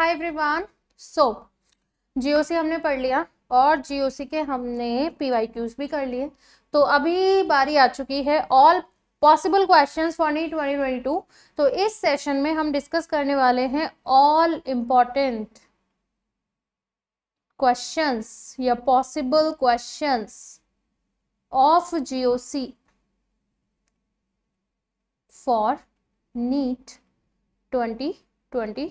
Hi everyone so GOC हमने पढ़ लिया और जीओसी के हमने पीवाईक्यूज भी कर लिए तो अभी बारी आ चुकी है all possible questions for NEET two तो इस सेशन में हम डिस्कस करने वाले हैं ऑल इम्पॉर्टेंट क्वेश्चंस या possible questions of GOC for NEET twenty twenty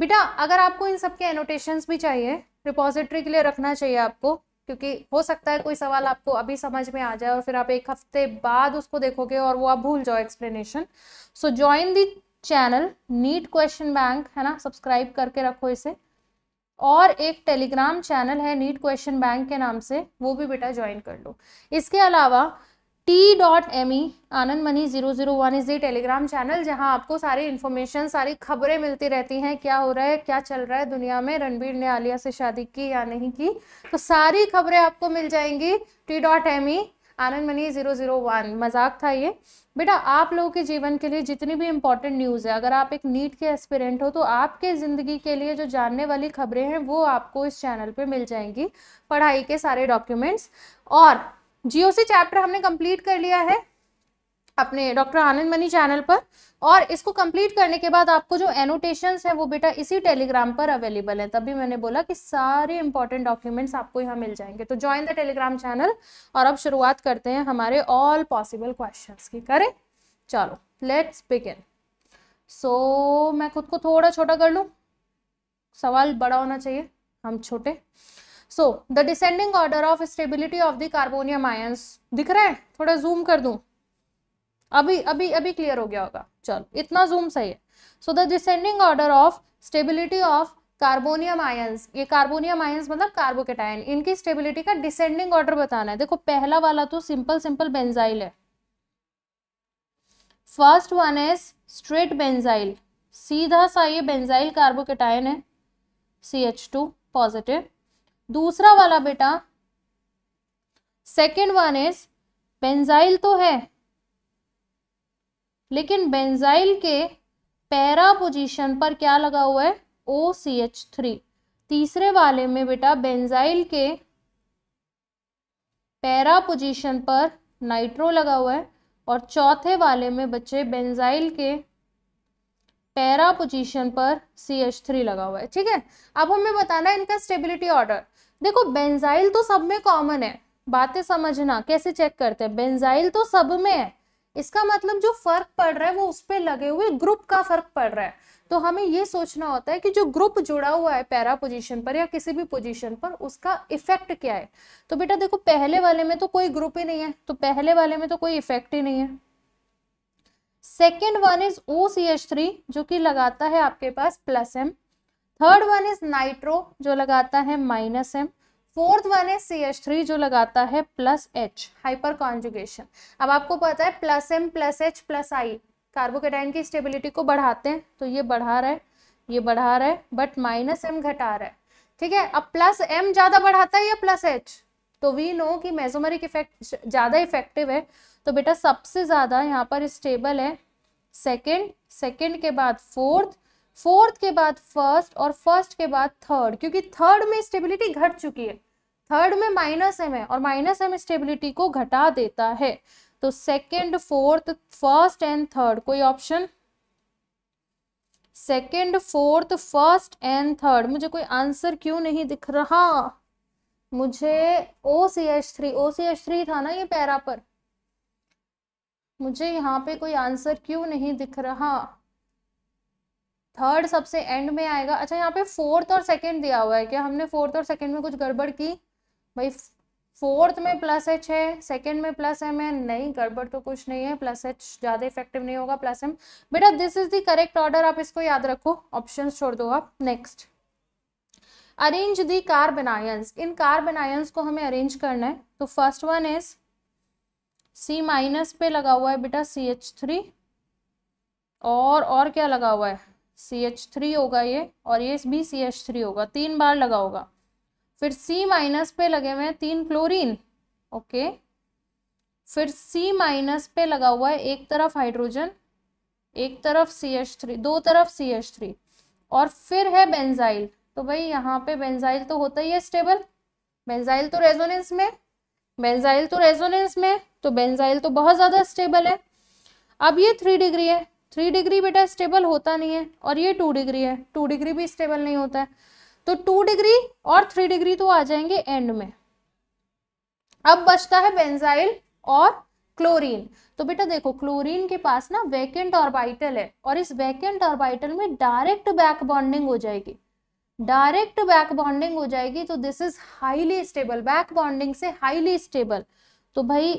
बेटा अगर आपको इन सब के भी चाहिए रिपोजिटरी के लिए रखना चाहिए आपको क्योंकि हो सकता है कोई सवाल आपको अभी समझ में आ जाए और फिर आप एक हफ्ते बाद उसको देखोगे और वो आप भूल जाओ explanation so join the channel NEET question bank है ना सब्सक्राइब करके रखो इसे और एक टेलीग्राम चैनल है नीट क्वेश्चन बैंक के नाम से वो भी बेटा ज्वाइन कर लो इसके अलावा t dot m e Anand money zero zero one is the telegram channel जहां आपको सारी इन्फॉर्मेशन सारी खबरें मिलती रहती हैं क्या हो रहा है क्या चल रहा है दुनिया में रणबीर ने आलिया से शादी की या नहीं की तो सारी खबरें आपको मिल जाएंगी t dot m e Anand money zero zero one मजाक था ये बेटा आप लोगों के जीवन के लिए जितनी भी इम्पोर्टेंट न्यूज़ है अगर आप एक नीट के एस्पिरेंट हो तो आपके ज़िंदगी के लिए जो जानने वाली खबरें हैं वो आपको इस चैनल पे मिल जाएंगी पढ़ाई के सारे डॉक्यूमेंट्स और जीओसी चैप्टर हमने कंप्लीट कर लिया है अपने डॉक्टर आनंद मनी चैनल पर और इसको कंप्लीट करने के बाद आपको जो एनोटेशन है वो बेटा इसी टेलीग्राम पर अवेलेबल है तभी मैंने बोला कि सारे इंपॉर्टेंट डॉक्यूमेंट्स आपको यहाँ मिल जाएंगे तो ज्वाइन द टेलीग्राम चैनल और अब शुरुआत करते हैं हमारे ऑल पॉसिबल क्वेश्चन की करें चलो लेट्स बिगिन सो मैं खुद को थोड़ा छोटा कर लू सवाल बड़ा होना चाहिए हम छोटे so the descending order of stability of the carbonium ions दिख रहा है थोड़ा जूम कर दू अभी अभी अभी क्लियर हो गया होगा चलो इतना जूम सही है so the descending order of stability of carbonium ions ये कार्बोनियम आयंस मतलब कार्बोकेटायन इनकी स्टेबिलिटी का डिसेंडिंग ऑर्डर बताना है देखो पहला वाला तो सिंपल सिंपल बेंजाइल है first one is straight benzyl सीधा सा ये बेंजाइल कार्बोकेटाइन है सी एच टू पॉजिटिव दूसरा वाला बेटा सेकेंड वन इज बेंजाइल तो है लेकिन बेंजाइल के पैरा पोजीशन पर क्या लगा हुआ है ओ सी एच थ्री तीसरे वाले में बेटा बेंजाइल के पैरा पोजीशन पर नाइट्रो लगा हुआ है और चौथे वाले में बच्चे बेंजाइल के पैरा पोजीशन पर सी एच थ्री लगा हुआ है ठीक है अब हमें बताना है इनका स्टेबिलिटी ऑर्डर देखो बेंजाइल तो सब में कॉमन है बातें समझना कैसे चेक करते हैं बेंजाइल तो सब में है इसका मतलब जो फर्क पड़ रहा है वो उस पर लगे हुए ग्रुप का फर्क पड़ रहा है तो हमें ये सोचना होता है कि जो ग्रुप जुड़ा हुआ है पैरा पोजीशन पर या किसी भी पोजीशन पर उसका इफेक्ट क्या है तो बेटा देखो पहले वाले में तो कोई ग्रुप ही नहीं है तो पहले वाले में तो कोई इफेक्ट ही नहीं है second one is O C H three जो कि लगाता है आपके पास plus M third one is nitro जो लगाता है minus M fourth one is C H three जो लगाता है प्लस एच हाइपर कॉन्जुगेशन अब आपको पता है plus M plus H plus I carbocation की स्टेबिलिटी को बढ़ाते हैं तो ये बढ़ा रहा है ये बढ़ा रहा है बट माइनस एम घटा रहा है ठीक है अब प्लस एम ज़्यादा बढ़ाता है या प्लस एच तो वी नो कि मेजोमरिक इफेक्ट ज़्यादा इफेक्टिव है तो बेटा सबसे ज़्यादा यहाँ पर स्टेबल है सेकेंड सेकेंड के बाद फोर्थ फोर्थ के बाद फर्स्ट और फर्स्ट के बाद थर्ड क्योंकि थर्ड में स्टेबिलिटी घट चुकी है थर्ड में माइनस एम है और माइनस एम स्टेबिलिटी को घटा देता है तो second fourth first and third कोई option second fourth first and third मुझे कोई आंसर क्यों नहीं दिख रहा मुझे O C H three O C H three था ना ये पैरा पर मुझे यहाँ पे कोई आंसर क्यों नहीं दिख रहा थर्ड सबसे एंड में आएगा अच्छा यहाँ पे फोर्थ और सेकंड दिया हुआ है क्या हमने फोर्थ और सेकंड में कुछ गड़बड़ की भाई फोर्थ में प्लस एच है सेकेंड में प्लस एम है नहीं गड़बड़ तो कुछ नहीं है प्लस एच ज़्यादा इफेक्टिव नहीं होगा प्लस एम बेटा this is the correct order आप इसको याद रखो ऑप्शन छोड़ दो आप next arrange the carbanions इन कार आयंस को हमें अरेंज करना है तो first one is C minus पे लगा हुआ है बेटा सी एच थ्री और और क्या लगा हुआ है सी एच थ्री होगा ये और ये भी सी एच थ्री होगा तीन बार लगा होगा फिर C माइनस पे लगे हुए हैं तीन क्लोरीन ओके फिर C माइनस पे लगा हुआ है एक तरफ हाइड्रोजन एक तरफ सी एच थ्री दो तरफ सी एच थ्री और फिर है बेंजाइल तो भाई यहाँ पे बेंजाइल तो होता ही है स्टेबल बेंजाइल तो रेजोनेंस में बेंजाइल तो रेजोनेंस में तो बेंजाइल तो बहुत ज़्यादा स्टेबल है अब ये थ्री डिग्री है थ्री डिग्री बेटा स्टेबल होता नहीं है और ये टू डिग्री है टू डिग्री भी स्टेबल नहीं होता है तो टू डिग्री और थ्री डिग्री तो आ जाएंगे एंड में अब बचता है बेंजाइल और क्लोरीन तो बेटा देखो क्लोरीन के पास ना वैकेंट ऑर्बिटल है और इस वैकेंट ऑर्बिटल में डायरेक्ट बैक बॉन्डिंग हो जाएगी डायरेक्ट बैक बॉन्डिंग हो जाएगी तो this is highly stable back bonding से हाईली स्टेबल तो भाई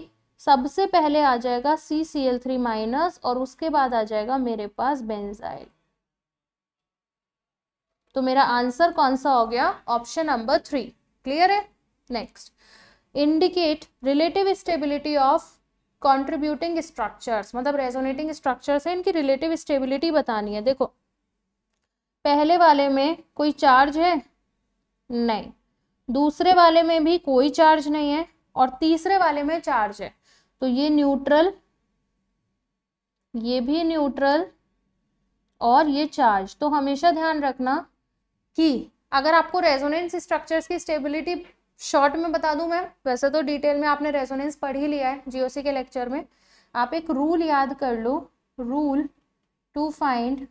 सबसे पहले आ जाएगा C C L three minus और उसके बाद आ जाएगा मेरे पास बेंजाइल तो मेरा आंसर कौन सा हो गया ऑप्शन नंबर थ्री क्लियर है next indicate relative stability of contributing structures मतलब रेजोनेटिंग स्ट्रक्चर्स है इनकी रिलेटिव स्टेबिलिटी बतानी है देखो पहले वाले में कोई चार्ज है नहीं दूसरे वाले में भी कोई चार्ज नहीं है और तीसरे वाले में चार्ज है तो ये न्यूट्रल ये भी न्यूट्रल और ये चार्ज तो हमेशा ध्यान रखना कि अगर आपको रेजोनेंस स्ट्रक्चर्स की स्टेबिलिटी शॉर्ट में बता दूं मैं वैसे तो डिटेल में आपने रेजोनेंस पढ़ ही लिया है जीओसी के लेक्चर में आप एक रूल याद कर लो rule to find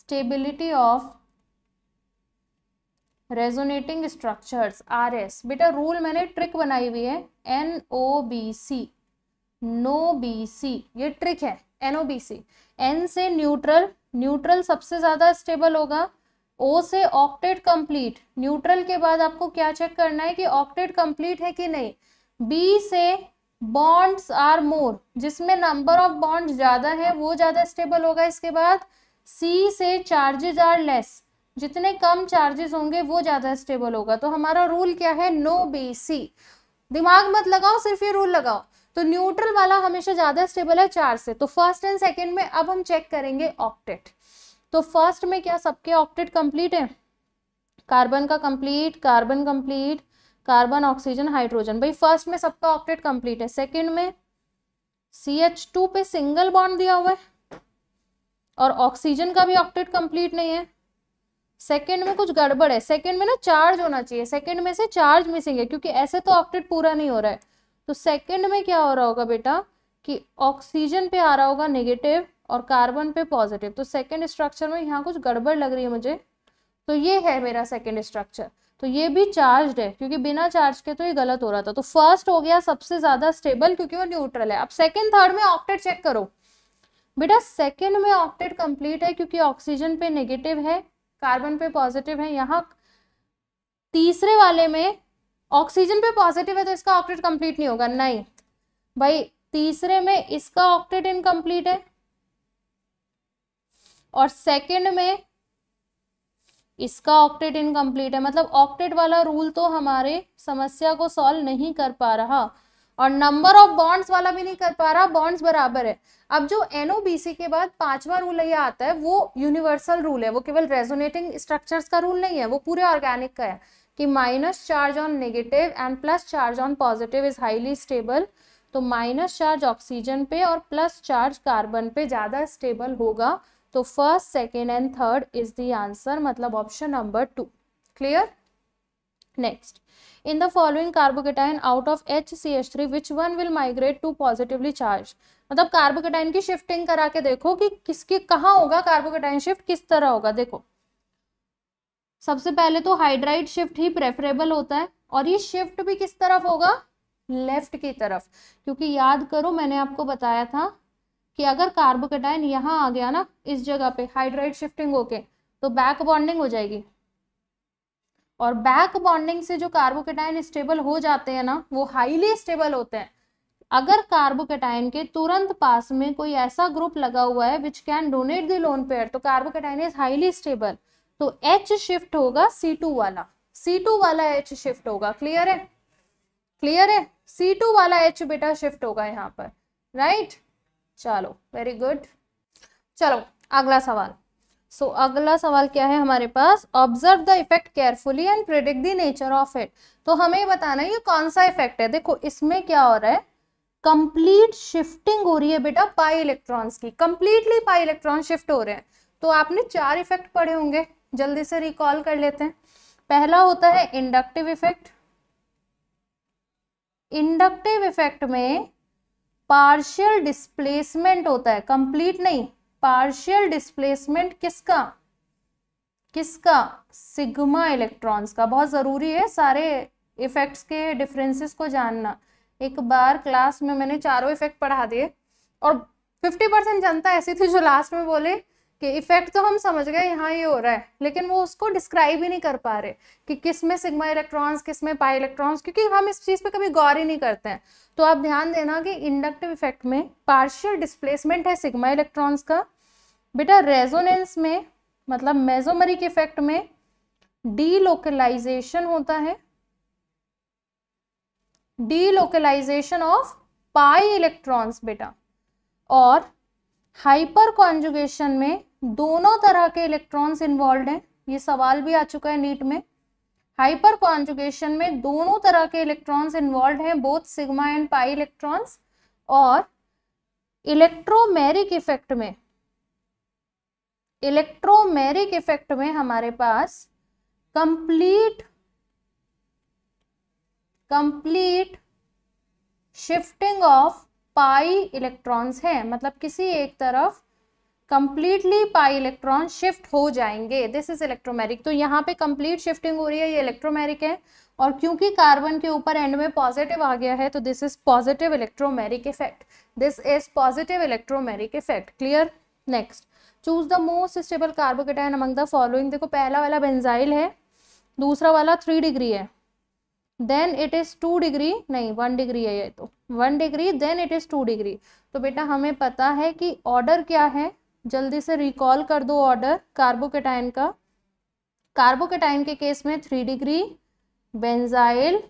stability of resonating structures R S बेटा रूल मैंने ट्रिक बनाई हुई है N O B C no B C ये ट्रिक है N O B C N से न्यूट्रल न्यूट्रल सबसे ज़्यादा स्टेबल होगा ओ से ऑक्टेट कंप्लीट न्यूट्रल के बाद आपको क्या चेक करना है कि ऑक्टेट कंप्लीट है कि नहीं बी से बॉन्ड्स आर मोर जिसमें नंबर ऑफ बॉन्ड ज़्यादा है वो ज़्यादा स्टेबल होगा इसके बाद सी से चार्जेज आर लेस जितने कम चार्जेस होंगे वो ज़्यादा स्टेबल होगा तो हमारा रूल क्या है नो बेसी दिमाग मत लगाओ सिर्फ ये रूल लगाओ तो न्यूट्रल वाला हमेशा ज़्यादा स्टेबल है चार से तो फर्स्ट एंड सेकेंड में अब हम चेक करेंगे ऑक्टेट तो फर्स्ट में क्या सबके ऑक्टेट कंप्लीट है कार्बन का complete carbon complete carbon oxygen hydrogen भाई फर्स्ट में सबका ऑक्टेट कंप्लीट है सेकंड में सी एच टू पे सिंगल बॉन्ड दिया हुआ है और ऑक्सीजन का भी ऑक्टेट कंप्लीट नहीं है सेकेंड में कुछ गड़बड़ है सेकेंड में ना चार्ज होना चाहिए सेकेंड में से चार्ज मिसिंग है क्योंकि ऐसे तो ऑक्टेट पूरा नहीं हो रहा है तो सेकंड में क्या हो रहा होगा बेटा कि ऑक्सीजन पे आ रहा होगा नेगेटिव और कार्बन पे पॉजिटिव तो सेकेंड स्ट्रक्चर में यहाँ कुछ गड़बड़ लग रही है मुझे तो ये है मेरा सेकेंड स्ट्रक्चर तो ये भी चार्ज है क्योंकि बिना चार्ज के तो ये गलत हो रहा था तो फर्स्ट हो गया सबसे ज्यादा स्टेबल क्योंकि वो न्यूट्रल है अब सेकेंड थर्ड में ऑक्टेट चेक करो बेटा सेकेंड में ऑक्टेट कंप्लीट है क्योंकि ऑक्सीजन पे नेगेटिव है कार्बन पे पॉजिटिव है यहाँ तीसरे वाले में ऑक्सीजन पे पॉजिटिव है तो इसका ऑक्टेट कंप्लीट नहीं होगा नहीं भाई तीसरे में इसका ऑक्टेट इनकम्प्लीट है और सेकंड में इसका ऑक्टेट इनकम्प्लीट है मतलब ऑक्टेट वाला रूल तो हमारे समस्या को सॉल्व नहीं कर पा रहा और नंबर ऑफ बॉन्ड्स वाला भी नहीं कर पा रहा बॉन्ड्स बराबर है अब जो एनओबीसी के बाद पांचवा रूल ये आता है वो यूनिवर्सल रूल है वो केवल रेजोनेटिंग स्ट्रक्चर्स का रूल नहीं है वो पूरे ऑर्गेनिक का है कि minus charge on negative and plus charge on positive is highly stable तो माइनस चार्ज ऑक्सीजन पे और प्लस चार्ज कार्बन पे ज़्यादा स्टेबल होगा तो first second and third is the answer मतलब option number two clear next carbocation out of H C H three which one will migrate to positively charge मतलब carbocation की shifting करा के देखो कि किसकी कहाँ होगा कार्बोकेटाइन शिफ्ट किस तरह होगा देखो सबसे पहले तो हाइड्राइड शिफ्ट ही प्रेफरेबल होता है और ये शिफ्ट भी किस तरफ होगा लेफ्ट की तरफ क्योंकि याद करो मैंने आपको बताया था कि अगर कार्बोकेटाइन यहाँ आ गया ना इस जगह पे हाइड्राइड शिफ्टिंग होके तो बैक बॉन्डिंग हो जाएगी और बैक बॉन्डिंग से जो कार्बोकेटाइन स्टेबल हो जाते हैं ना वो हाईली स्टेबल होते हैं अगर कार्बोकेटाइन के तुरंत पास में कोई ऐसा ग्रुप लगा हुआ है which can donate the lone pair तो कार्बोकेटाइन इज हाईली स्टेबल तो एच शिफ्ट होगा सी टू वाला सी टू वाला एच शिफ्ट होगा क्लियर है क्लियर है सी टू वाला एच बेटा शिफ्ट होगा यहाँ पर राइट right? चलो वेरी गुड चलो अगला सवाल सो so, अगला सवाल क्या है हमारे पास observe the effect carefully and predict the nature of it तो हमें बताना है ये कौन सा इफेक्ट है देखो इसमें क्या हो रहा है कंप्लीट शिफ्टिंग हो रही है बेटा पाई इलेक्ट्रॉन्स की कंप्लीटली पाई इलेक्ट्रॉन शिफ्ट हो रहे हैं तो आपने चार इफेक्ट पढ़े होंगे जल्दी से रिकॉल कर लेते हैं पहला होता है इंडक्टिव इफेक्ट इंडक्टिव इफेक्ट में पार्शियल डिस्प्लेसमेंट होता है कंप्लीट नहीं पार्शियल डिस्प्लेसमेंट किसका किसका सिग्मा इलेक्ट्रॉन्स का बहुत ज़रूरी है सारे इफेक्ट्स के डिफरेंसेस को जानना एक बार क्लास में मैंने चारों इफेक्ट पढ़ा दिए और फिफ्टी परसेंट जनता ऐसी थी जो लास्ट में बोले कि इफेक्ट तो हम समझ गए यहाँ ये हो रहा है लेकिन वो उसको डिस्क्राइब ही नहीं कर पा रहे कि किस में सिग्मा इलेक्ट्रॉन्स किस में पाई इलेक्ट्रॉन्स क्योंकि हम इस चीज़ पे कभी गौर ही नहीं करते हैं तो आप ध्यान देना कि इंडक्टिव इफेक्ट में पार्शियल डिस्प्लेसमेंट है सिग्मा इलेक्ट्रॉन्स का बेटा रेजोनेंस में मतलब मेजोमरिक इफेक्ट में डीलोकलाइजेशन होता है डीलोकलाइजेशन ऑफ पाई इलेक्ट्रॉन्स बेटा और हाइपर कॉन्जुगेशन में दोनों तरह के इलेक्ट्रॉन्स इन्वॉल्व हैं ये सवाल भी आ चुका है नीट में हाइपर कॉन्जुगेशन में दोनों तरह के इलेक्ट्रॉन्स इन्वॉल्व हैं both sigma and pi electrons और इलेक्ट्रोमेरिक इफेक्ट में इलेक्ट्रोमेरिक इफेक्ट में हमारे पास complete complete shifting of pi electrons है मतलब किसी एक तरफ कंप्लीटली पाई इलेक्ट्रॉन शिफ्ट हो जाएंगे दिस इज इलेक्ट्रोमेरिक तो यहाँ पे कंप्लीट शिफ्टिंग हो रही है ये इलेक्ट्रोमेरिक है और क्योंकि कार्बन के ऊपर एंड में पॉजिटिव आ गया है तो this is positive electromeric effect this is positive electromeric effect clear next choose the most stable carbocation among the following देखो पहला वाला बेंजाइल है दूसरा वाला थ्री डिग्री है then it is two degree नहीं वन डिग्री है ये तो one degree then it is two degree तो बेटा हमें पता है कि ऑर्डर क्या है जल्दी से रिकॉल कर दो ऑर्डर कार्बोकेटाइन का कार्बोकेटाइन के केस में three degree benzyl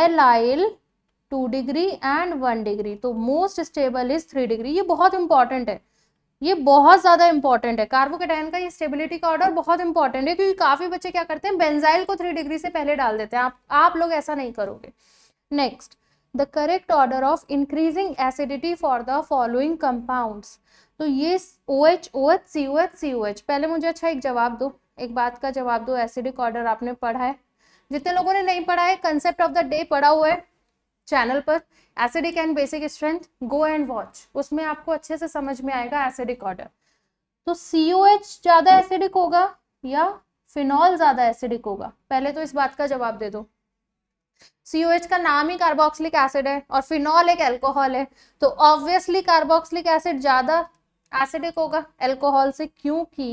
allyl two degree and one degree तो most stable is three degree ये बहुत इंपॉर्टेंट है ये बहुत ज़्यादा इंपॉर्टेंट है कार्बोकेटाइन का ये स्टेबिलिटी का ऑर्डर बहुत इंपॉर्टेंट है क्योंकि काफ़ी बच्चे क्या करते हैं बेंजाइल को थ्री डिग्री से पहले डाल देते हैं आप आप लोग ऐसा नहीं करोगे next the correct order of increasing acidity for the following compounds तो ये O H O H C O H C O H पहले मुझे अच्छा एक जवाब दो एक बात का जवाब दो एसिडिक ऑर्डर आपने पढ़ा है जितने लोगों ने नहीं पढ़ा है कंसेप्ट ऑफ द डे पढ़ा हुआ है चैनल पर acidic and basic strength go and watch उसमें आपको अच्छे से समझ में आएगा एसिडिक ऑर्डर तो सी ज़्यादा एसिडिक होगा या फिनॉल ज़्यादा एसिडिक होगा पहले तो इस बात का जवाब दे दो सी का नाम ही कार्बोक्सिलिक एसिड है और फिनॉल एक एल्कोहल है तो ऑब्वियसली कार्बोक्सिलिक एसिड ज़्यादा एसिडिक होगा एल्कोहल से क्योंकि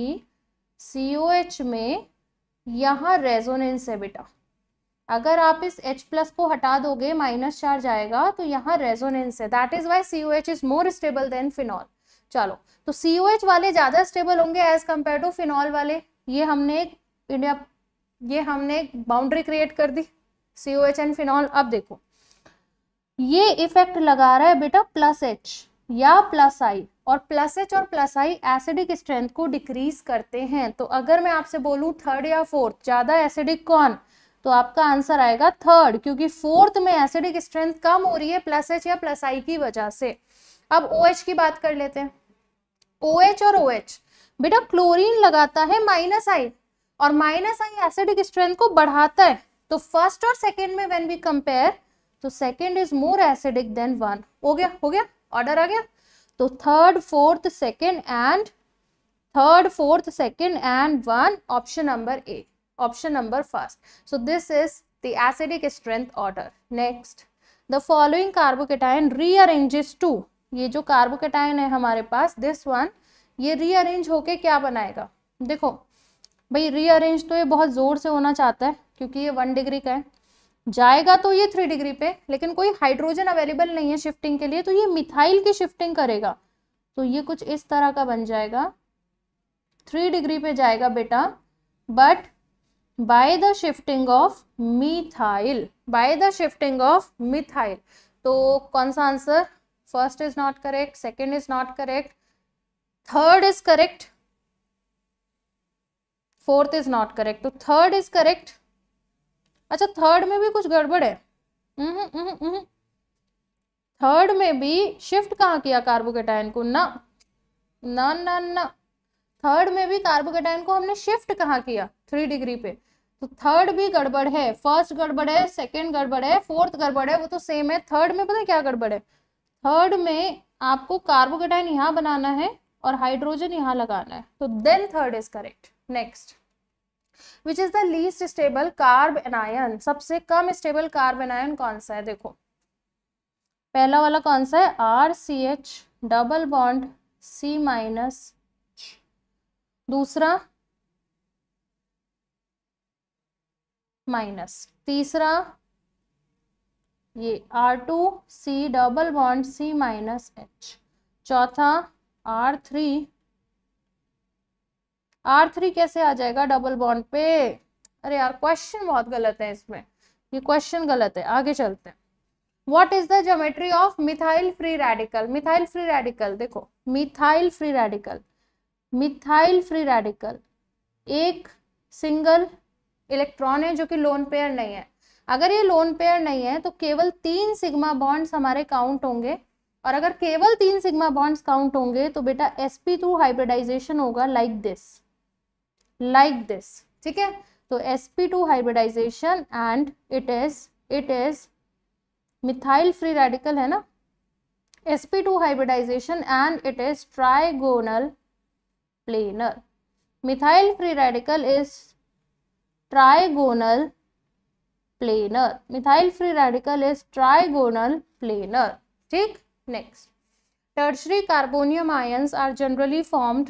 सी में यहाँ रेजोनेंस है बेटा अगर आप इस H प्लस को हटा दोगे माइनस चार्ज आएगा तो यहाँ रेजोनेंस है that is why C O H is more stable than phenol चलो तो सी ओ एच वाले ज़्यादा स्टेबल होंगे एज कम्पेयर टू फिनॉल वाले ये हमने एक इंडिया ये हमने एक बाउंड्री क्रिएट कर दी C O H and phenol अब देखो ये इफेक्ट लगा रहा है बेटा प्लस एच या प्लस आई और प्लस एच और प्लस आई एसिडिक स्ट्रेंथ को डिक्रीज करते हैं तो अगर मैं आपसे बोलूं थर्ड या फोर्थ ज़्यादा एसिडिक कौन तो आपका आंसर आएगा थर्ड क्योंकि फोर्थ में एसिडिक स्ट्रेंथ कम हो रही है प्लस एच या प्लस आई की वजह से अब ओ OH की बात कर लेते हैं ओ OH और ओ OH, बेटा क्लोरीन लगाता है माइनस आई और माइनस आई एसिडिक स्ट्रेंथ को बढ़ाता है तो फर्स्ट और सेकेंड में वेन वी कंपेयर तो second is more acidic than one हो गया हो गया ऑर्डर आ गया तो third fourth second and third fourth second and one option number A option number first. So this is the acidic strength order. Next, the following carbocation rearranges to ये जो carbocation है हमारे पास दिस वन ये rearrange होके क्या बनाएगा देखो भाई रीअरेंज तो ये बहुत ज़ोर से होना चाहता है क्योंकि ये वन डिग्री का है जाएगा तो ये थ्री डिग्री पे लेकिन कोई हाइड्रोजन अवेलेबल नहीं है शिफ्टिंग के लिए तो ये मिथाइल की शिफ्टिंग करेगा तो ये कुछ इस तरह का बन जाएगा थ्री डिग्री पे जाएगा बेटा but by the shifting of methyl by the shifting of methyl तो कौन सा answer first is not correct second is not correct third is correct fourth is not correct तो थर्ड इज करेक्ट अच्छा third में भी कुछ गड़बड़ है थर्ड में भी शिफ्ट कहाँ किया कार्बोकेटाइन को ना ना ना ना थर्ड में भी कार्बोकेटाइन को हमने शिफ्ट कहाँ किया थ्री डिग्री पे तो थर्ड भी गड़बड़ है फर्स्ट गड़बड़ है सेकेंड गड़बड़ है फोर्थ गड़बड़ है वो तो सेम है थर्ड में पता है क्या गड़बड़ है थर्ड में आपको कार्बोकेटाइन यहाँ बनाना है और हाइड्रोजन यहाँ लगाना है तो then third is correct next which is the least stable carbanion सबसे कम स्टेबल कार्ब एनायन कौन सा है देखो पहला वाला कौन सा है R C H double bond C minus दूसरा माइनस तीसरा ये R two C double bond C minus H चौथा आर थ्री आर थ्री कैसे आ जाएगा डबल बॉन्ड पे अरे यार क्वेश्चन बहुत गलत है इसमें ये क्वेश्चन गलत है आगे चलते हैं what is the geometry of methyl free radical methyl free radical देखो methyl free radical methyl free radical एक सिंगल इलेक्ट्रॉन है जो कि लोन पेयर नहीं है अगर ये लोन पेयर नहीं है तो केवल तीन सिग्मा बॉन्ड्स हमारे काउंट होंगे और अगर केवल तीन सिग्मा बॉन्ड्स काउंट होंगे तो बेटा sp2 पी हाइब्रिडाइजेशन होगा लाइक दिस लाइक दिस ठीक है तो sp2 p two hybridization and it is it is methyl free radical है ना sp2 hybridization and it is trigonal planar methyl free radical is triagonal planar methyl free radical is triangular planar ঠিক next tertiary carbonium ions are generally formed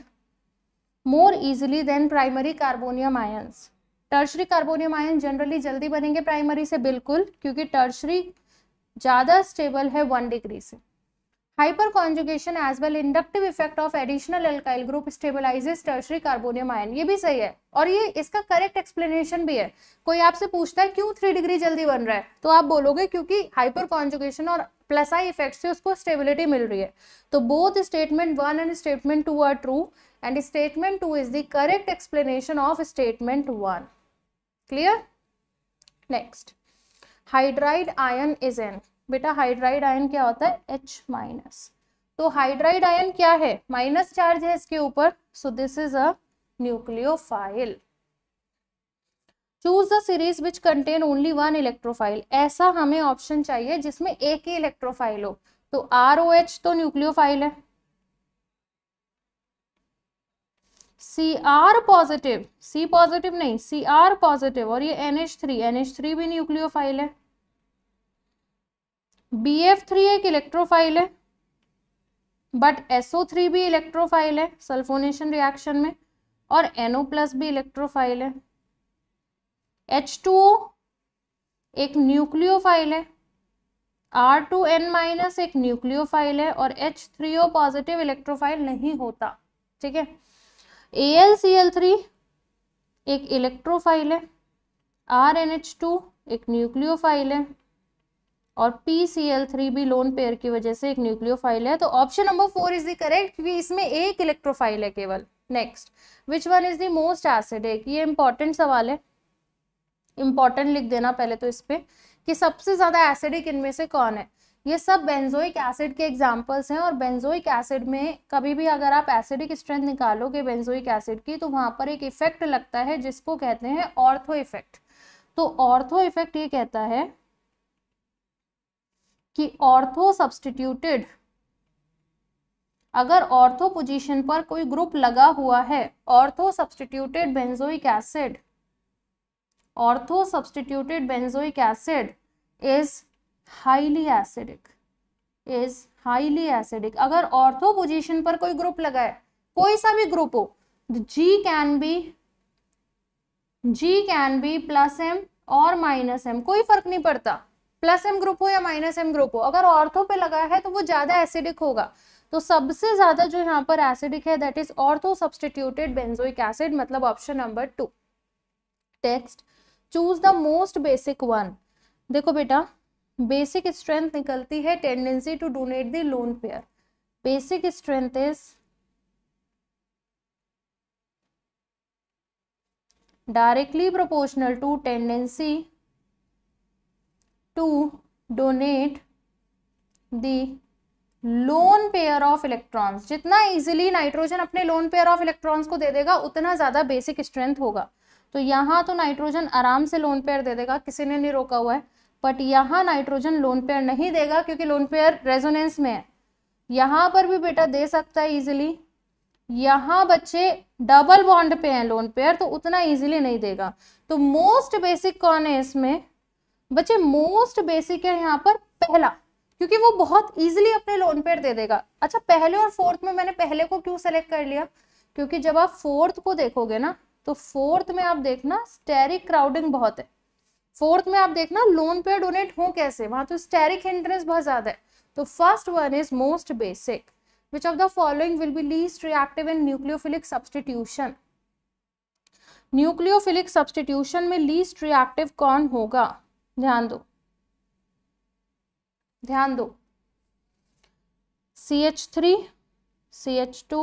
more easily than primary carbonium ions tertiary carbonium ion generally জলদি बनेंगे primary से बिल्कुल क्योंकि tertiary ज्यादा stable है 1 degree से hyperconjugation as well inductive effect of additional alkyl group stabilises tertiary carbonium ion ये भी सही है और ये इसका करेक्ट एक्सप्लेनेशन भी है कोई आपसे पूछता है क्यों थ्री डिग्री जल्दी बन रहा है तो आप बोलोगे क्योंकि हाइपर कॉन्जुगेशन और प्लस आई इफेक्ट से उसको स्टेबिलिटी मिल रही है तो both statement one and statement two are true and statement two is the correct explanation of statement one clear next hydride ion is an बेटा हाइड्राइड आयन क्या होता है एच माइनस तो हाइड्राइड आयन क्या है माइनस चार्ज है इसके ऊपर so this is a nucleophile choose the series which contain only one electrophile ऐसा हमें ऑप्शन चाहिए जिसमें एक ही इलेक्ट्रोफाइल हो तो आर ओ एच तो न्यूक्लियोफाइल है C R positive C positive नहीं सी आर पॉजिटिव और ये एनएच थ्री एनएच थ्री भी न्यूक्लियोफाइल है बी एफ थ्री एक इलेक्ट्रोफाइल है बट एसओ थ्री भी इलेक्ट्रोफाइल है सल्फोनेशन रिएक्शन में और एनओ प्लस भी इलेक्ट्रोफाइल है एच टू एक न्यूक्लियोफाइल है आर टू एन माइनस एक न्यूक्लियोफाइल है और H three O positive electrophile नहीं होता ठीक है A L C L three एक इलेक्ट्रोफाइल है आर एन एच टू एक न्यूक्लियोफाइल है और पी सी एल थ्री भी लोन पेयर की वजह से एक न्यूक्लियोफाइल है तो option number four is the correct क्योंकि इसमें एक इलेक्ट्रोफाइल है केवल next which one is the most acidic ये इंपॉर्टेंट सवाल है इंपॉर्टेंट लिख देना पहले तो इस पर कि सबसे ज़्यादा एसिडिक इनमें से कौन है ये सब बेंजोइक एसिड के एग्जाम्पल्स हैं और बेंजोइक एसिड में कभी भी अगर आप एसिडिक स्ट्रेंथ निकालोगे बेंजोइक एसिड की तो वहाँ पर एक इफेक्ट लगता है जिसको कहते हैं ऑर्थो इफेक्ट तो ऑर्थो इफेक्ट ये कहता है कि ऑर्थो सब्सटीट्यूटेड अगर ऑर्थो पोजीशन पर कोई ग्रुप लगा हुआ है ortho substituted benzoic acid ortho substituted benzoic acid is highly acidic is highly acidic अगर ऑर्थो पोजीशन पर कोई ग्रुप लगा है कोई सा भी ग्रुप हो G can be G can be plus M और माइनस एम कोई फर्क नहीं पड़ता प्लस एम ग्रुप हो या माइनस एम ग्रुप हो अगर ऑर्थो पे लगा है तो वो ज़्यादा एसिडिक होगा तो सबसे ज़्यादा जो यहाँ पर एसिडिक है that is ortho substituted benzoic acid मतलब option number two text choose the most basic one देखो बेटा बेसिक स्ट्रेंथ निकलती है tendency to donate the lone pair basic strength is directly proportional to tendency to donate the lone pair of electrons जितना easily nitrogen अपने lone pair of electrons को दे देगा उतना ज़्यादा बेसिक स्ट्रेंथ होगा तो यहाँ तो नाइट्रोजन आराम से लोन पेयर दे देगा किसी ने नहीं रोका हुआ है बट यहाँ नाइट्रोजन लोन पेयर नहीं देगा क्योंकि लोन पेयर रेजोनेंस में है यहाँ पर भी बेटा दे सकता है इजिली यहाँ बच्चे डबल बॉन्ड पे हैं लोन पेयर तो उतना इजिली नहीं देगा तो मोस्ट बेसिक कौन है इसमें बच्चे मोस्ट बेसिक है यहाँ पर पहला क्योंकि वो बहुत इजीली अपने लोन पेयर दे देगा अच्छा पहले और फोर्थ में मैंने पहले को क्यों सेलेक्ट कर लिया क्योंकि जब आप फोर्थ को देखोगे ना तो फोर्थ में आप देखना स्टेरिक क्राउडिंग बहुत है फोर्थ में आप देखना लोन पेयर डोनेट हो कैसे वहां तो स्टेरिक एंट्रेंस बहुत ज्यादा है तो first one is most basic which of the following will be least reactive in nucleophilic substitution nucleophilic substitution में लीस्ट रिएक्टिव कौन होगा ध्यान दो ध्यान दो C H three C H two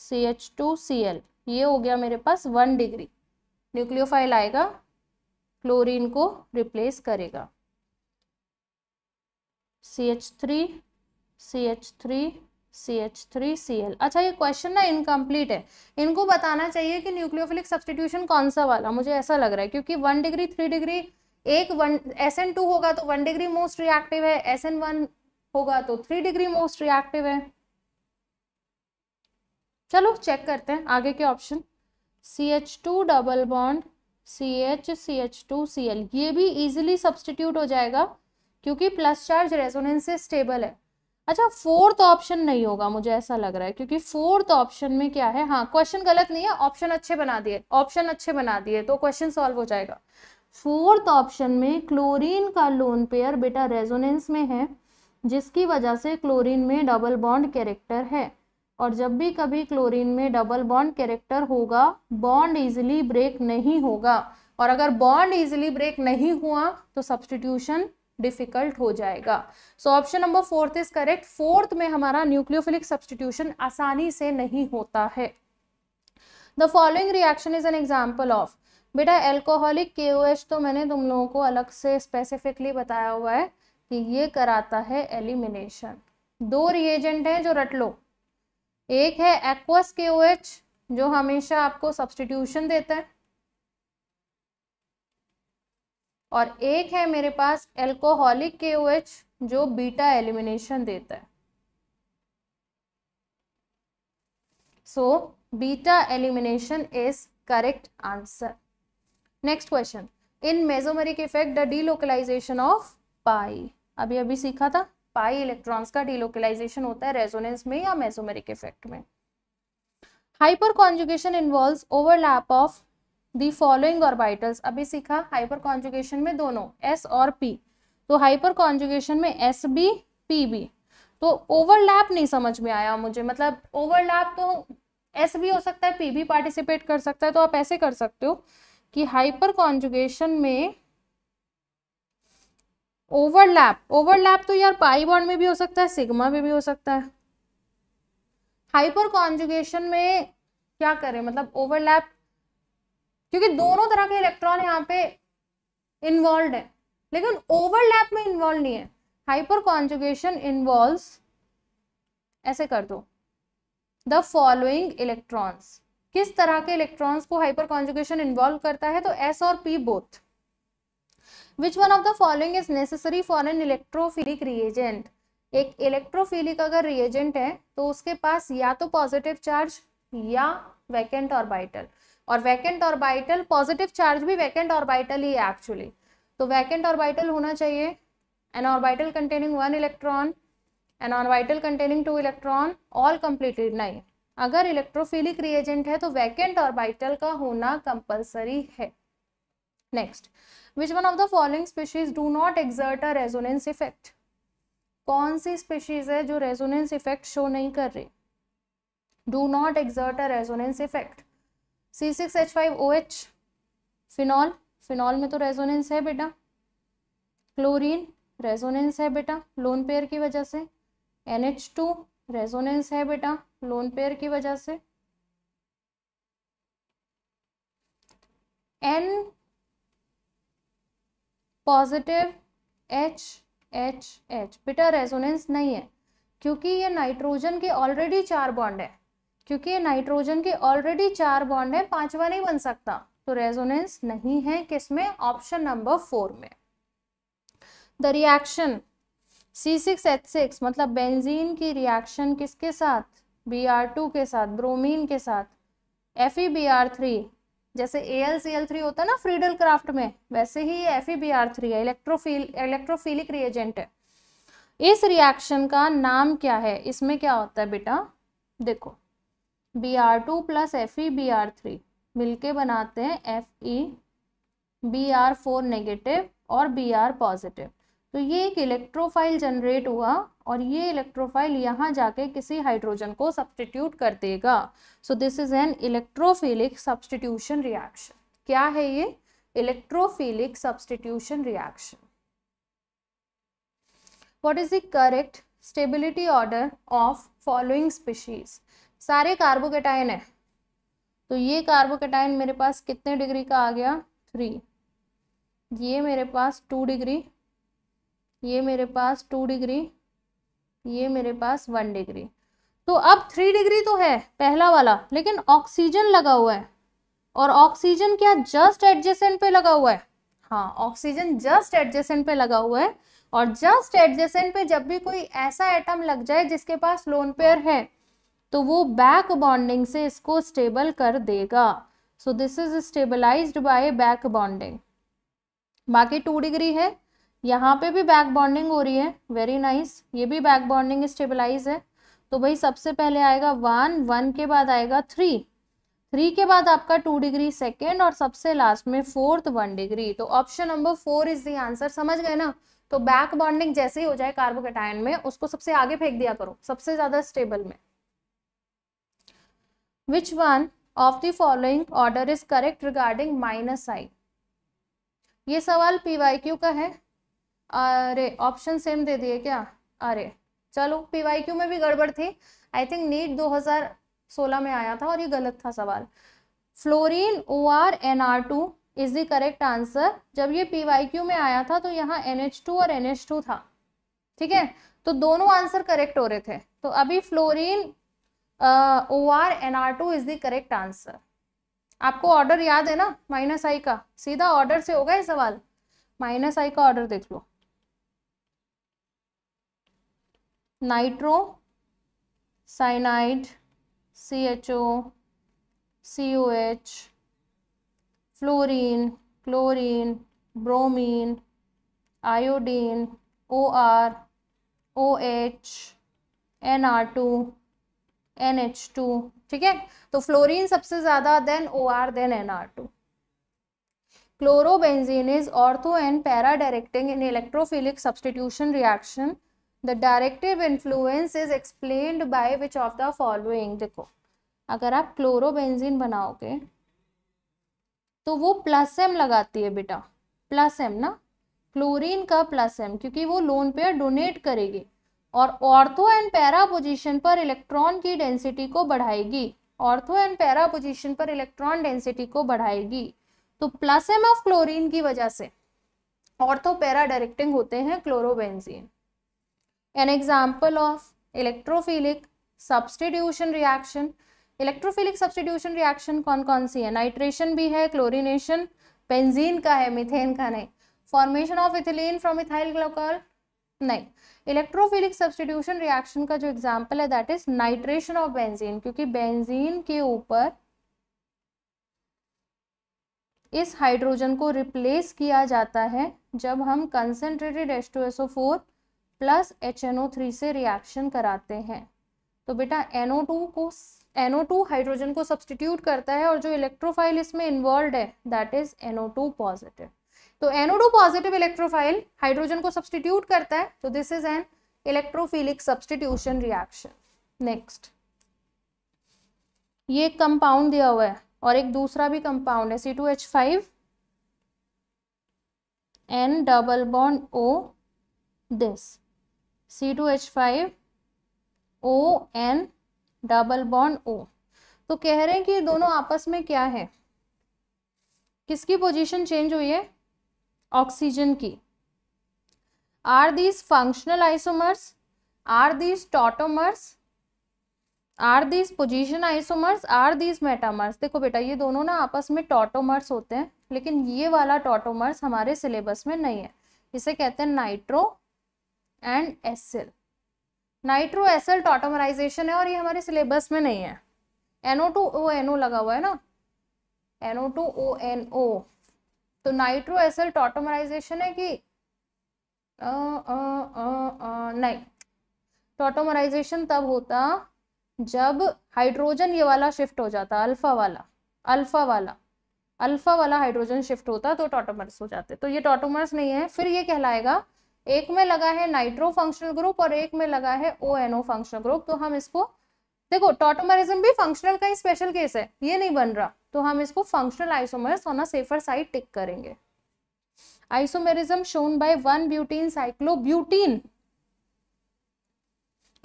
C H two C L ये हो गया मेरे पास वन डिग्री न्यूक्लियोफाइल आएगा क्लोरीन को रिप्लेस करेगा C H three C H three C H three C L अच्छा ये क्वेश्चन ना इनकम्प्लीट है इनको बताना चाहिए कि न्यूक्लियोफिलिक सब्सटीट्यूशन कौन सा वाला मुझे ऐसा लग रहा है क्योंकि वन डिग्री थ्री डिग्री एक वन एस एन टू होगा तो वन डिग्री मोस्ट रिएक्टिव है एस एन वन होगा तो थ्री डिग्री मोस्ट रिएक्टिव है चलो चेक करते हैं आगे के option C H two double bond C H C H two C L ये भी इजिली सब्सटीट्यूट हो जाएगा क्योंकि प्लस चार्ज रेजोनेंस से स्टेबल है अच्छा फोर्थ ऑप्शन नहीं होगा मुझे ऐसा लग रहा है क्योंकि फोर्थ ऑप्शन में क्या है हाँ क्वेश्चन गलत नहीं है ऑप्शन अच्छे बना दिए ऑप्शन अच्छे बना दिए तो क्वेश्चन सॉल्व हो जाएगा फोर्थ ऑप्शन में क्लोरीन का लोन पेयर बेटा रेजोनेंस में है जिसकी वजह से क्लोरीन में डबल बॉन्ड कैरेक्टर है और जब भी कभी क्लोरीन में डबल बॉन्ड कैरेक्टर होगा बॉन्ड इजिली ब्रेक नहीं होगा और अगर बॉन्ड इजिली ब्रेक नहीं हुआ तो सब्सटीट्यूशन डिफिकल्ट हो जाएगा so option number fourth is correct fourth में हमारा न्यूक्लियोफिलिक सब्सटीट्यूशन आसानी से नहीं होता है the following reaction is an example of बेटा एल्कोहलिक के तो मैंने तुम लोगों को अलग से स्पेसिफिकली बताया हुआ है कि ये कराता है एलिमिनेशन दो रिएजेंट हैं जो रट लो एक है एक्वस के जो हमेशा आपको सब्सटीट्यूशन देता है और एक है मेरे पास एल्कोहलिक के जो बीटा एलिमिनेशन देता है so beta elimination is correct answer next question in mesomeric effect the delocalisation of pi अभी अभी सीखा था पाई इलेक्ट्रॉन्स का डीलोकलाइजेशन होता है रेजोनेंस में या मेजोमेरिक इफेक्ट में hyper conjugation involve overlap of the following orbitals अभी सीखा हाइपर कॉन्जुगेशन में दोनों एस और पी तो हाइपर कॉन्जुगेशन में एस बी पी बी तो ओवरलैप नहीं समझ में आया मुझे मतलब ओवरलैप तो एस भी हो सकता है पी भी पार्टिसिपेट कर सकता है तो आप ऐसे कर सकते हो कि हाइपर कॉन्जुगेशन में ओवरलैप ओवरलैप तो यार पाई बॉन्ड में भी हो सकता है सिग्मा में भी हो सकता है हाइपर कॉन्जुगेशन में क्या करें मतलब ओवरलैप क्योंकि दोनों तरह के इलेक्ट्रॉन यहाँ पे इन्वॉल्व है लेकिन ओवरलैप में इन्वॉल्व नहीं है हाइपर कॉन्जुगेशन इन्वॉल्व ऐसे कर दो द फॉलोइंग इलेक्ट्रॉन्स किस तरह के इलेक्ट्रॉन्स को हाइपर कॉन्जुगेशन इन्वॉल्व करता है तो एस और P both which one of the following is necessary for an electrophilic reagent एक इलेक्ट्रोफिलिक अगर रिएजेंट है तो उसके पास या तो पॉजिटिव चार्ज या वैकेंट बाइटल और वैकेंट बाइटल पॉजिटिव चार्ज भी वैकेंट बाइटल ही है एक्चुअली तो वैकेंट बाइटल होना चाहिए an orbital containing one electron an orbital containing two electron all completely नहीं अगर इलेक्ट्रोफिलिक रिएजेंट है तो वैकेंट ऑर्बिटल का होना कंपलसरी है next which one of the following species do not exert a resonance effect कौन सी स्पीशीज है जो रेजोनेंस इफेक्ट शो नहीं कर रही do not exert a resonance effect C six H five O H phenol phenol में तो resonance है बेटा क्लोरीन रेजोनेंस है बेटा लोन पेयर की वजह से एन एच टू रेजोनेंस है बेटा लोन पेयर की वजह से N positive H H H बेटा रेजोनेंस नहीं है क्योंकि ये नाइट्रोजन के ऑलरेडी चार बॉन्ड है क्योंकि ये नाइट्रोजन के ऑलरेडी चार बॉन्ड है पांचवा नहीं बन सकता तो रेजोनेंस नहीं है किसमें ऑप्शन नंबर फोर में the reaction C six H six मतलब बेंजीन की रिएक्शन किसके साथ बी आर टू के साथ ब्रोमीन के साथ F E B R three जैसे A L C L three होता है ना फ्रीडल क्राफ्ट में वैसे ही F E B R three है इलेक्ट्रोफिल इलेक्ट्रोफिलिक रिएजेंट है इस रिएक्शन का नाम क्या है इसमें क्या होता है बेटा देखो B R two plus F E B R three मिलके बनाते हैं F E B R four negative और बी आर पॉजिटिव तो ये एक इलेक्ट्रोफाइल जनरेट हुआ और ये इलेक्ट्रोफाइल यहाँ जाके किसी हाइड्रोजन को सब्सटीट्यूट कर देगा so this is an electrophilic substitution reaction क्या है ये electrophilic substitution reaction what is the correct stability order of following species सारे कार्बोकेटाइन है तो ये कार्बोकेटाइन मेरे पास कितने डिग्री का आ गया थ्री ये मेरे पास टू डिग्री ये मेरे पास टू डिग्री ये मेरे पास वन डिग्री तो अब थ्री डिग्री तो है पहला वाला लेकिन ऑक्सीजन लगा हुआ है और ऑक्सीजन क्या जस्ट एडजेसेंट पे लगा हुआ है हाँ ऑक्सीजन जस्ट एडजेसेंट पे लगा हुआ है और जस्ट एडजेसेंट पे जब भी कोई ऐसा एटम लग जाए जिसके पास लोन पेयर है तो वो बैक बॉन्डिंग से इसको स्टेबल कर देगा so this is stabilised by back bonding बाकी टू डिग्री है यहाँ पे भी बैक बॉन्डिंग हो रही है वेरी नाइस nice. ये भी बैक बॉन्डिंग स्टेबलाइज है तो भाई सबसे पहले आएगा वन वन के बाद आएगा थ्री थ्री के बाद आपका टू डिग्री सेकेंड और सबसे लास्ट में फोर्थ वन डिग्री तो option number four is the answer समझ गए ना तो बैक बॉन्डिंग जैसे ही हो जाए कार्बोकेटायन में उसको सबसे आगे फेंक दिया करो सबसे ज्यादा स्टेबल में which one of the following order is correct regarding minus I ये सवाल क्यू का है अरे ऑप्शन सेम दे दिए क्या अरे चलो पीवाईक्यू में भी गड़बड़ थी आई थिंक नीट 2016 में आया था और ये गलत था सवाल fluorine O R N R two is the correct answer जब ये पीवाईक्यू में आया था तो यहाँ एन एच टू और एन एच टू था ठीक है तो दोनों आंसर करेक्ट हो रहे थे तो अभी fluorine O R N R two is the correct answer आपको ऑर्डर याद है ना माइनस आई का सीधा ऑर्डर से होगा ये सवाल माइनस आई का ऑर्डर देख लो nitro cyanide C H O C O H fluorine chlorine bromine iodine O R O H N R two N H two ठीक है तो फ्लोरीन सबसे ज़्यादा then O R then N R two chlorobenzene is ortho and para directing in electrophilic substitution reaction the directive influence is explained by which of the following देखो अगर आप chlorobenzene बनाओगे तो वो प्लस एम लगाती है बेटा प्लस एम ना क्लोरीन का प्लस एम क्योंकि वो लोन पे डोनेट करेगी और ऑर्थो एंड पैरा पोजिशन पर इलेक्ट्रॉन की डेंसिटी को बढ़ाएगी ऑर्थो एंड पैरा पोजिशन पर इलेक्ट्रॉन डेंसिटी को बढ़ाएगी तो प्लस एम ऑफ क्लोरीन की वजह से ऑर्थो पैरा डायरेक्टिंग होते हैं chlorobenzene an example of electrophilic substitution reaction electrophilic substitution reaction कौन कौन सी है नाइट्रेशन भी है क्लोरिनेशन बेंजीन का है मिथेन का नहीं formation of ethylene from ethyl glycol नहीं इलेक्ट्रोफिलिक सब्सटीट्यूशन रिएक्शन का जो एग्जाम्पल है that is nitration of benzene क्योंकि बेंजीन के ऊपर इस हाइड्रोजन को रिप्लेस किया जाता है जब हम concentrated S two S O four plus H N O three से रिएक्शन कराते हैं तो बेटा एनओ टू को एनओ टू हाइड्रोजन को सब्सटीट्यूट करता है और जो इलेक्ट्रोफाइल इसमें इन्वॉल्व है that is NO two positive तो NO two positive electrophile hydrogen को सब्सटीट्यूट करता है तो this is an electrophilic substitution reaction next ये कंपाउंड दिया हुआ है और एक दूसरा भी कंपाउंड है C two H five N double bond O this C two H five O N double bond O तो कह रहे हैं कि ये दोनों आपस में क्या है किसकी पोजीशन चेंज हुई है ऑक्सीजन की are these functional isomers are these tautomers are these position isomers are these metamers देखो बेटा ये दोनों ना आपस में टॉटोमर्स होते हैं लेकिन ये वाला टॉटोमर्स हमारे सिलेबस में नहीं है इसे कहते हैं nitro and acyl nitro acyl tautomerization है और ये हमारे सिलेबस में नहीं है NO two O N O लगा हुआ है ना NO two O N O तो नाइट्रो एसिल टोटोमराइजेशन है कि नहीं टोटोमराइजेशन तब होता जब हाइड्रोजन ये वाला शिफ्ट हो जाता अल्फा वाला अल्फा वाला अल्फा वाला हाइड्रोजन शिफ्ट होता तो टोटोमर्स हो जाते तो ये टोटोमर्स नहीं है फिर ये कहलाएगा एक में लगा है नाइट्रो फंक्शनल ग्रुप और एक में लगा है ओ एनओ फंक्शनल ग्रुप तो हम इसको देखो टोटोमरिज्म भी फंक्शनल का ही स्पेशल केस है ये नहीं बन रहा तो हम इसको functional isomers on a safer side tick करेंगे isomerism shown by one butene cyclobutene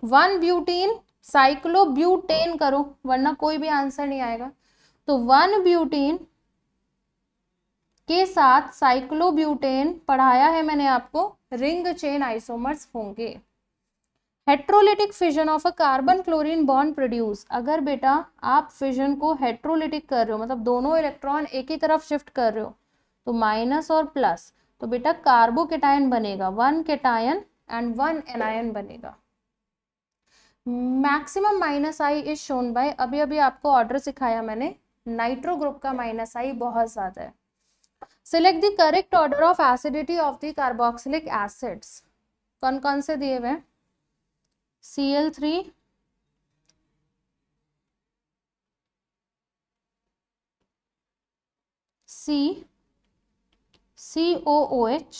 one butene cyclobutane करो वरना कोई भी आंसर नहीं आएगा तो वन ब्यूटीन के साथ साइक्लोब्यूटेन पढ़ाया है मैंने आपको रिंग चेन आइसोमर्स होंगे heterolytic fission of a carbon chlorine bond produce अगर बेटा आप फिजन को हेट्रोलिटिक कर रहे हो मतलब दोनों इलेक्ट्रॉन एक ही तरफ शिफ्ट कर रहे हो तो माइनस और प्लस तो बेटा कार्बोकेटायन बनेगा one cation and one anion बनेगा maximum minus I is shown by अभी अभी आपको ऑर्डर सिखाया मैंने नाइट्रो ग्रुप का माइनस आई बहुत ज़्यादा है select the correct order of acidity of the carboxylic acids कौन कौन से दिए हुए C L three C C O O H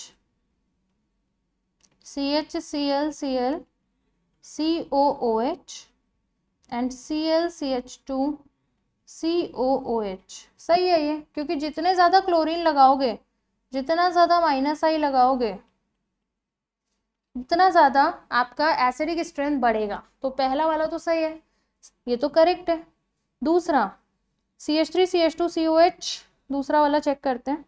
C H C L C L C O O H and ClCH2 C O O H सही है ये क्योंकि जितने ज़्यादा क्लोरीन लगाओगे जितना ज़्यादा माइनस आई लगाओगे उतना ज़्यादा आपका एसिडिक स्ट्रेंथ बढ़ेगा तो पहला वाला तो सही है ये तो करेक्ट है दूसरा C H three C H two C O H दूसरा वाला चेक करते हैं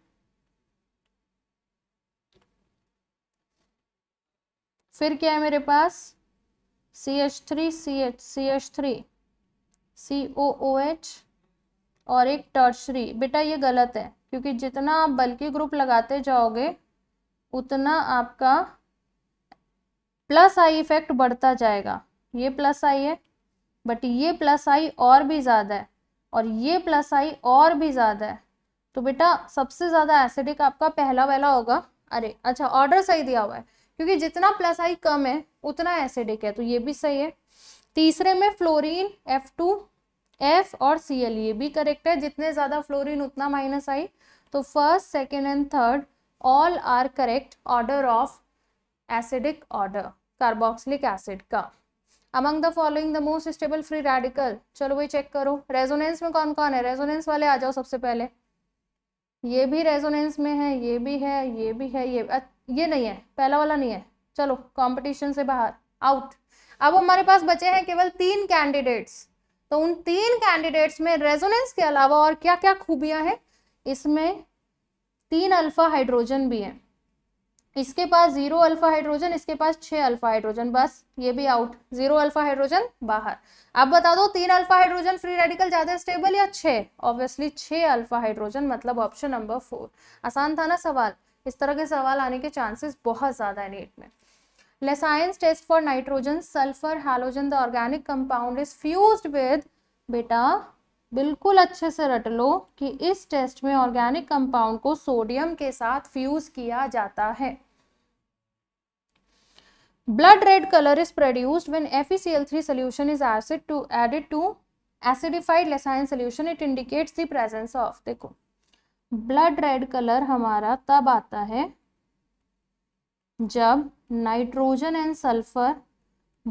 फिर क्या है मेरे पास C H three C H C H three C O O H और एक टर्शरी बेटा ये गलत है क्योंकि जितना आप बल्कि ग्रुप लगाते जाओगे उतना आपका प्लस आई इफेक्ट बढ़ता जाएगा ये प्लस आई है बट ये प्लस आई और भी ज़्यादा है और ये प्लस आई और भी ज़्यादा है तो बेटा सबसे ज़्यादा एसिडिक आपका पहला वाला होगा अरे अच्छा ऑर्डर सही दिया हुआ है क्योंकि जितना प्लस आई कम है उतना एसिडिक है तो ये भी सही है तीसरे में फ्लोरीन एफ टू एफ और सी एल ये भी करेक्ट है जितने ज़्यादा फ्लोरिन उतना माइनस आई तो first second and third all are correct order of acidic order carboxylic acid का among the following the most stable free radical चलो वही चेक करो रेजोनेंस में कौन कौन है रेजोनेंस वाले आ जाओ सबसे पहले ये भी रेजोनेंस में है ये भी है ये भी है ये अ, ये नहीं है पहला वाला नहीं है चलो कंपटीशन से बाहर आउट अब हमारे पास बचे हैं केवल तीन कैंडिडेट्स तो उन तीन कैंडिडेट्स में रेजोनेंस के अलावा और क्या क्या खूबियां हैं इसमें तीन अल्फा हाइड्रोजन भी हैं इसके पास जीरो अल्फा हाइड्रोजन इसके पास छह अल्फा हाइड्रोजन बस ये भी आउट जीरो अल्फा हाइड्रोजन बाहर अब बता दो तीन अल्फा हाइड्रोजन फ्री रेडिकल ज़्यादा स्टेबल या छः ऑब्वियसली छः अल्फा हाइड्रोजन मतलब ऑप्शन नंबर फोर आसान था ना सवाल इस तरह के सवाल आने के चांसेस बहुत ज़्यादा है नेट में Lassaigne's test for nitrogen sulphur halogen the organic compound is fused with बेटा बिल्कुल अच्छे से रट लो कि इस टेस्ट में ऑर्गेनिक कंपाउंड को सोडियम के साथ फ्यूज किया जाता है blood red colour is produced when FeCl3 solution is acid to added to acidified Lassaigne solution it indicates the presence of देखो ब्लड रेड कलर हमारा तब आता है जब nitrogen and sulphur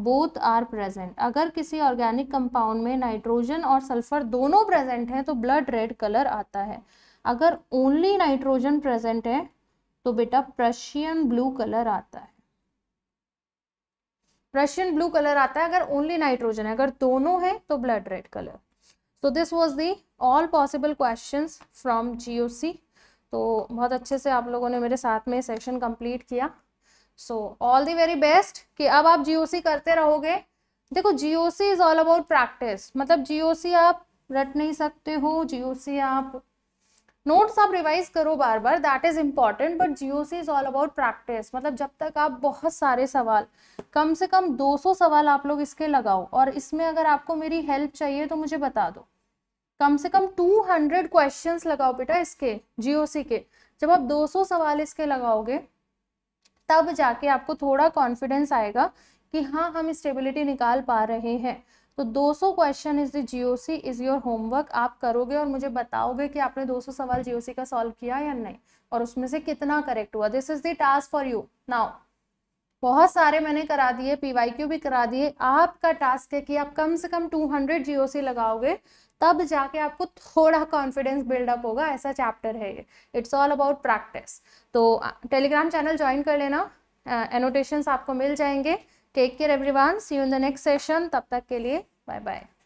both are present अगर किसी ऑर्गेनिक कंपाउंड में nitrogen और सल्फर दोनों प्रेजेंट हैं तो ब्लड रेड कलर आता है अगर ओनली नाइट्रोजन प्रेजेंट है तो बेटा प्रशियन ब्लू कलर आता है प्रशियन ब्लू कलर आता है अगर ओनली नाइट्रोजन है अगर दोनों है तो ब्लड रेड कलर तो this was the all possible question from JEE तो बहुत अच्छे से आप लोगों ने मेरे साथ में सेक्शन कंप्लीट किया so all the very best कि अब आप जीओसी करते रहोगे देखो GOC is all about practice मतलब जीओसी आप रट नहीं सकते हो जीओसी आप नोट्स आप रिवाइज करो बार बार that is important but GOC is all about practice मतलब जब तक आप बहुत सारे सवाल कम से कम 200 सवाल आप लोग इसके लगाओ और इसमें अगर आपको मेरी हेल्प चाहिए तो मुझे बता दो कम से कम 200 क्वेश्चंस लगाओ बेटा इसके जीओसी के जब आप 200 सवाल इसके लगाओगे तब जाके आपको थोड़ा कॉन्फिडेंस आएगा कि हाँ हम स्टेबिलिटी निकाल पा रहे हैं तो 200 question is the GOC is your homework आप करोगे और मुझे बताओगे कि आपने 200 सवाल जीओसी का सॉल्व किया या नहीं और उसमें से कितना करेक्ट हुआ this is the task for you now बहुत सारे मैंने करा दिए पीवाईक्यू भी करा दिए आपका टास्क है कि आप कम से कम 200 जीओसी लगाओगे तब जाके आपको थोड़ा कॉन्फिडेंस बिल्डअप होगा ऐसा चैप्टर है ये इट्स ऑल अबाउट प्रैक्टिस तो टेलीग्राम चैनल ज्वाइन कर लेना एनोटेशंस uh, आपको मिल जाएंगे take care everyone see you in the next session तब तक के लिए बाय बाय